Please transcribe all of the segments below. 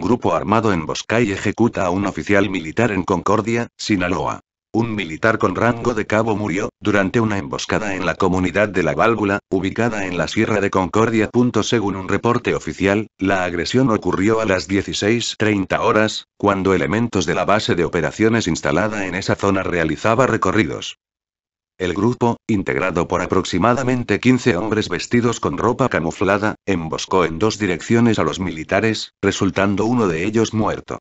Grupo armado Bosca y ejecuta a un oficial militar en Concordia, Sinaloa. Un militar con rango de cabo murió, durante una emboscada en la comunidad de La Válvula, ubicada en la Sierra de Concordia. Según un reporte oficial, la agresión ocurrió a las 16.30 horas, cuando elementos de la base de operaciones instalada en esa zona realizaba recorridos. El grupo, integrado por aproximadamente 15 hombres vestidos con ropa camuflada, emboscó en dos direcciones a los militares, resultando uno de ellos muerto.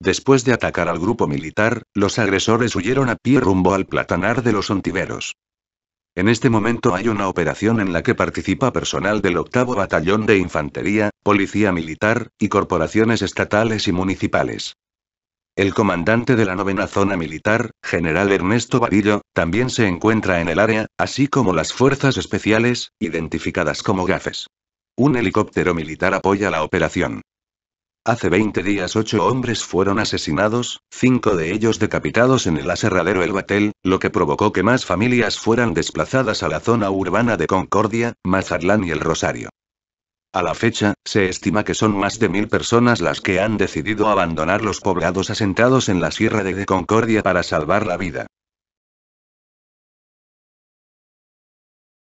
Después de atacar al grupo militar, los agresores huyeron a pie rumbo al platanar de los ontiveros. En este momento hay una operación en la que participa personal del octavo batallón de infantería, policía militar, y corporaciones estatales y municipales. El comandante de la novena zona militar, general Ernesto Barillo, también se encuentra en el área, así como las fuerzas especiales, identificadas como GAFES. Un helicóptero militar apoya la operación. Hace 20 días ocho hombres fueron asesinados, cinco de ellos decapitados en el aserradero El Batel, lo que provocó que más familias fueran desplazadas a la zona urbana de Concordia, Mazatlán y El Rosario. A la fecha, se estima que son más de mil personas las que han decidido abandonar los poblados asentados en la Sierra de, Concordia para salvar la vida.